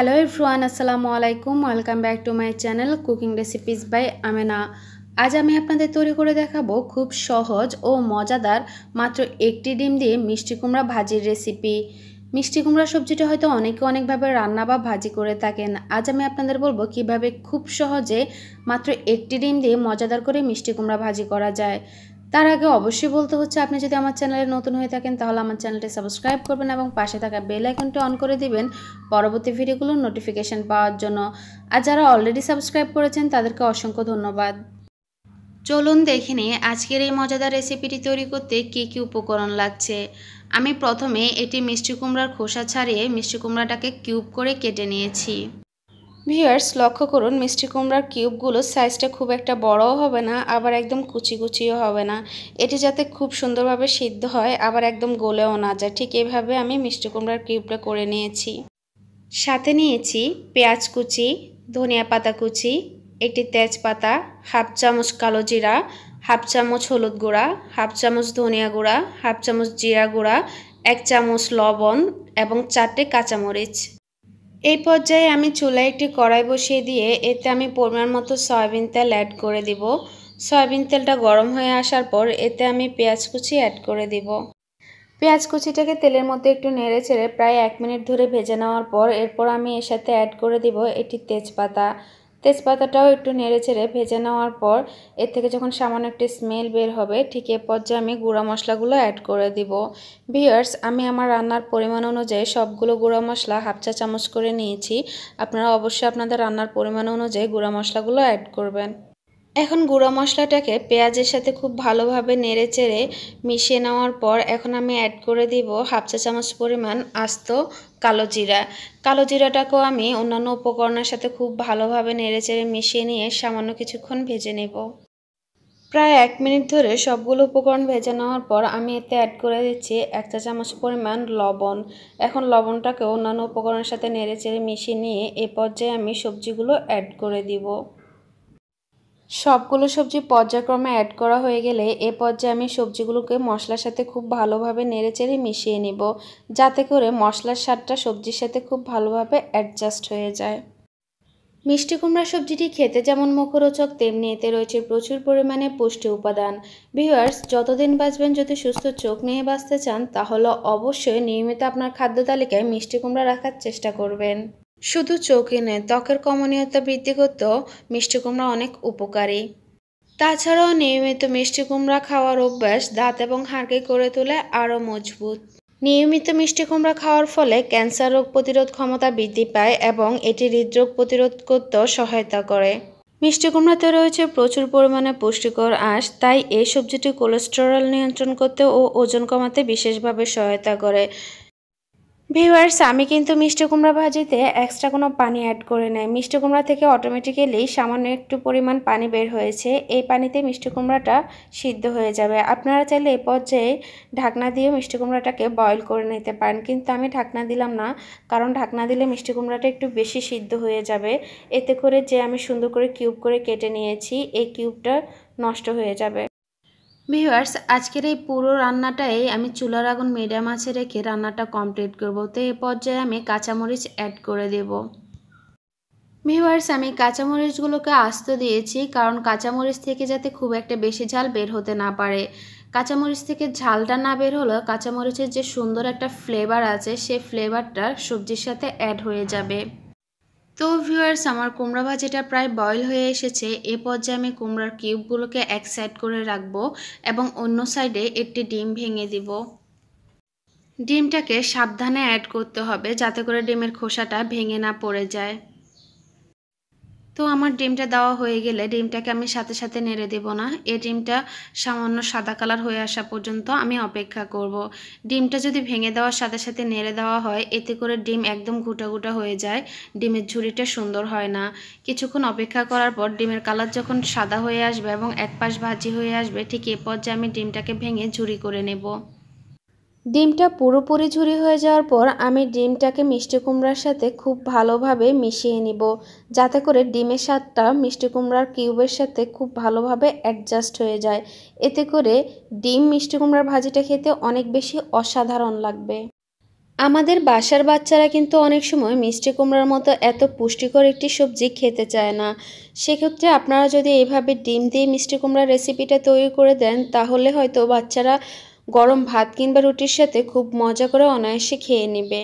Hello everyone আসসালামু আলাইকুম welcome back to my channel cooking recipes by Amena আজ আমি আপনাদের তৈরি করে দেখাবো খুব সহজ ও মজাদার মাত্র একটি ডিম দিয়ে মিষ্টি কুমড়া ভাজির রেসিপি মিষ্টি কুমড়া সবজিটা হয়তো অনেকে অনেকভাবে রান্না বা ভাজি করে থাকেন আজ আমি আপনাদের বলবো কিভাবে খুব সহজে মাত্র একটি ডিম দিয়ে মজাদার করে মিষ্টি কুমড়া ভাজি করা যায় তার আগে অবশ্যই বলতে হচ্ছে আপনি যদি আমার চ্যানেলে নতুন হয়ে থাকেন তাহলে আমার চ্যানেলটি সাবস্ক্রাইব করবেন এবং পাশে থাকা বেল আইকনটি অন করে দিবেন পরবর্তী ভিডিওগুলোর নোটিফিকেশান পাওয়ার জন্য আর যারা অলরেডি সাবস্ক্রাইব করেছেন তাদেরকে অসংখ্য ধন্যবাদ চলুন দেখে নিয়ে আজকের এই মজাদার রেসিপিটি তৈরি করতে কী কী উপকরণ লাগছে আমি প্রথমে এটি মিষ্টি কুমড়ার খোসা ছাড়িয়ে মিষ্টি কুমড়াটাকে কিউব করে কেটে নিয়েছি ভিউয়ার্স লক্ষ্য করুন মিষ্টি কুমড়ার কিউবগুলোর সাইজটা খুব একটা বড়ও হবে না আবার একদম কুচি কুচিও হবে না এটি যাতে খুব সুন্দরভাবে সিদ্ধ হয় আবার একদম গলেও না যায় ঠিক এভাবে আমি মিষ্টি কুমড়ার কিউবটা করে নিয়েছি সাথে নিয়েছি পেঁয়াজ কুচি ধনিয়া পাতা কুচি একটি তেজপাতা হাফ চামচ কালো জিরা হাফ চামচ হলুদ গুঁড়া হাফ চামচ ধনিয়া গুঁড়া হাফ চামচ জিরা গুঁড়া এক চামচ লবণ এবং চারটে কাঁচামরিচ এই পর্যায়ে আমি চুলায় একটি কড়াই বসিয়ে দিয়ে এতে আমি পরিমাণ মতো সয়াবিন তেল অ্যাড করে দিব সয়াবিন তেলটা গরম হয়ে আসার পর এতে আমি পেঁয়াজ কুচি অ্যাড করে দিব পেঁয়াজ কুচিটাকে তেলের মধ্যে একটু নেড়ে চেড়ে প্রায় এক মিনিট ধরে ভেজে নেওয়ার পর এরপর আমি এর সাথে অ্যাড করে দিব এটি তেজপাতা তেজপাতাটাও একটু নেড়ে চেড়ে ভেজে নেওয়ার পর এর থেকে যখন সামান্য একটি স্মেল বের হবে ঠিক এ পর্যায়ে আমি গুঁড়া মশলাগুলো অ্যাড করে দিব ভিয়ার্স আমি আমার রান্নার পরিমাণ অনুযায়ী সবগুলো গুঁড়া মশলা হাফ চা চামচ করে নিয়েছি আপনারা অবশ্যই আপনাদের রান্নার পরিমাণ অনুযায়ী গুঁড়া মশলাগুলো অ্যাড করবেন এখন গুঁড়ো মশলাটাকে পেঁয়াজের সাথে খুব ভালোভাবে নেড়ে চেড়ে মিশিয়ে নেওয়ার পর এখন আমি অ্যাড করে দিব হাফ চা চামচ পরিমাণ আস্ত কালো জিরা কালো জিরাটাকেও আমি অন্যান্য উপকরণের সাথে খুব ভালোভাবে নেড়ে চেড়ে মিশিয়ে নিয়ে সামান্য কিছুক্ষণ ভেজে নেব প্রায় এক মিনিট ধরে সবগুলো উপকরণ ভেজে নেওয়ার পর আমি এতে অ্যাড করে দিচ্ছি এক চা চামচ পরিমাণ লবণ এখন লবণটাকে অন্যান্য উপকরণের সাথে নেড়ে চেড়ে মিশিয়ে নিয়ে এ পর্যায়ে আমি সবজিগুলো অ্যাড করে দিব সবগুলো সবজি পর্যায়ক্রমে অ্যাড করা হয়ে গেলে এ পর্যায়ে আমি সবজিগুলোকে মশলার সাথে খুব ভালোভাবে নেড়েচেড়ে মিশিয়ে নিব যাতে করে মশলার স্বাদটা সবজির সাথে খুব ভালোভাবে অ্যাডজাস্ট হয়ে যায় মিষ্টি কুমড়া সবজিটি খেতে যেমন মুখরোচক তেমনি এতে রয়েছে প্রচুর পরিমাণে পুষ্টি উপাদান ভিউয়ার্স যতদিন বাঁচবেন যদি সুস্থ চোখ নিয়ে বাঁচতে চান তাহলে অবশ্যই নিয়মিত আপনার খাদ্য তালিকায় মিষ্টি কুমড়া রাখার চেষ্টা করবেন শুধু চোখে নয় ত্বকের কমনীয়তা বৃদ্ধি করতেও মিষ্টি কুমড়া অনেক উপকারী তাছাড়াও নিয়মিত মিষ্টি কুমড়া খাওয়ার অভ্যাস দাঁত এবং হাড়কে করে তোলে আরও মজবুত নিয়মিত মিষ্টি কুমড়া খাওয়ার ফলে ক্যান্সার রোগ প্রতিরোধ ক্ষমতা বৃদ্ধি পায় এবং এটি হৃদরোগ প্রতিরোধ করতেও সহায়তা করে মিষ্টি কুমড়াতে রয়েছে প্রচুর পরিমাণে পুষ্টিকর আঁশ তাই এই সবজিটি কোলেস্টেরল নিয়ন্ত্রণ করতে ও ওজন কমাতে বিশেষভাবে সহায়তা করে ভিউয়ার্স আমি কিন্তু মিষ্টি কুমড়া ভাজিতে এক্সট্রা কোনো পানি অ্যাড করে নেই মিষ্টি কুমড়া থেকে অটোমেটিক্যালি সামান্য একটু পরিমাণ পানি বের হয়েছে এই পানিতে মিষ্টি কুমড়াটা সিদ্ধ হয়ে যাবে আপনারা চাইলে এই পর্যায়ে ঢাকনা দিয়ে মিষ্টি কুমড়াটাকে বয়ল করে নিতে পারেন কিন্তু আমি ঢাকনা দিলাম না কারণ ঢাকনা দিলে মিষ্টি কুমড়াটা একটু বেশি সিদ্ধ হয়ে যাবে এতে করে যে আমি সুন্দর করে কিউব করে কেটে নিয়েছি এই কিউবটা নষ্ট হয়ে যাবে ভিউয়ার্স আজকের এই পুরো রান্নাটাই আমি চুলার আগুন মিডিয়াম আছে রেখে রান্নাটা কমপ্লিট করব তো এ পর্যায়ে আমি কাঁচামরিচ অ্যাড করে দেব ভিউয়ার্স আমি কাঁচামরিচগুলোকে আস্ত দিয়েছি কারণ কাঁচামরিচ থেকে যাতে খুব একটা বেশি ঝাল বের হতে না পারে কাঁচামরিচ থেকে ঝালটা না বের হলেও কাঁচামরিচের যে সুন্দর একটা ফ্লেভার আছে সেই ফ্লেভারটা সবজির সাথে অ্যাড হয়ে যাবে তো ভিউয়ার্স আমার কুমড়া ভাজিটা প্রায় বয়ল হয়ে এসেছে এ পর্যায়ে আমি কুমড়ার কিউবগুলোকে এক সাইড করে রাখবো এবং অন্য সাইডে একটি ডিম ভেঙে দিব ডিমটাকে সাবধানে অ্যাড করতে হবে যাতে করে ডিমের খোসাটা ভেঙে না পড়ে যায় তো আমার ডিমটা দেওয়া হয়ে গেলে ডিমটাকে আমি সাথে সাথে নেড়ে দেব না এই ডিমটা সামান্য সাদা কালার হয়ে আসা পর্যন্ত আমি অপেক্ষা করব। ডিমটা যদি ভেঙে দেওয়ার সাথে সাথে নেড়ে দেওয়া হয় এতে করে ডিম একদম গুটা গুটা হয়ে যায় ডিমের ঝুড়িটা সুন্দর হয় না কিছুক্ষণ অপেক্ষা করার পর ডিমের কালার যখন সাদা হয়ে আসবে এবং এক পাশ ভাজি হয়ে আসবে ঠিক এ পর্যায়ে আমি ডিমটাকে ভেঙে ঝুড়ি করে নেব ডিমটা পুরোপুরি ঝুরি হয়ে যাওয়ার পর আমি ডিমটাকে মিষ্টি কুমড়ার সাথে খুব ভালোভাবে মিশিয়ে নিব যাতে করে ডিমের স্বাদটা মিষ্টি কুমড়ার কিউবের সাথে খুব ভালোভাবে অ্যাডজাস্ট হয়ে যায় এতে করে ডিম মিষ্টি কুমড়ার ভাজিটা খেতে অনেক বেশি অসাধারণ লাগবে আমাদের বাসার বাচ্চারা কিন্তু অনেক সময় মিষ্টি কুমড়ার মতো এত পুষ্টিকর একটি সবজি খেতে চায় না সেক্ষেত্রে আপনারা যদি এইভাবে ডিম দিয়ে মিষ্টি কুমড়ার রেসিপিটা তৈরি করে দেন তাহলে হয়তো বাচ্চারা গরম ভাত কিংবা রুটির সাথে খুব মজা করে অনায়াসে খেয়ে নেবে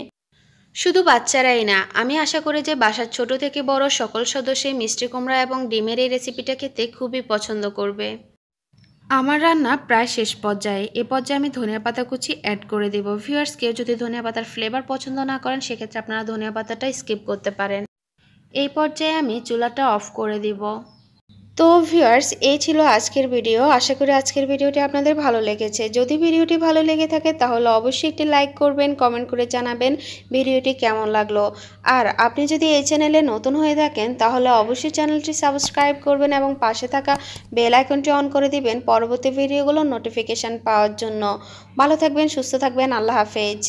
শুধু বাচ্চারাই না আমি আশা করি যে বাসার ছোট থেকে বড় সকল সদস্যে মিষ্টি কুমড়া এবং ডিমের এই রেসিপিটা খেতে খুবই পছন্দ করবে আমার রান্না প্রায় শেষ পর্যায়ে এ পর্যায়ে আমি ধনিয়া পাতা কুচি অ্যাড করে দেবো ভিউয়ার্স কেউ যদি ধনিয়া পাতার ফ্লেভার পছন্দ না করেন সেক্ষেত্রে আপনারা ধনিয়া পাতাটা স্কিপ করতে পারেন এই পর্যায়ে আমি চুলাটা অফ করে দেবো তো ভিউয়ার্স এই ছিল আজকের ভিডিও আশা করি আজকের ভিডিওটি আপনাদের ভালো লেগেছে যদি ভিডিওটি ভালো লেগে থাকে তাহলে অবশ্যই একটি লাইক করবেন কমেন্ট করে জানাবেন ভিডিওটি কেমন লাগলো আর আপনি যদি এই চ্যানেলে নতুন হয়ে থাকেন তাহলে অবশ্যই চ্যানেলটি সাবস্ক্রাইব করবেন এবং পাশে থাকা বেল আইকনটি অন করে দিবেন পরবর্তী ভিডিওগুলোর নোটিফিকেশান পাওয়ার জন্য ভালো থাকবেন সুস্থ থাকবেন আল্লাহ হাফেজ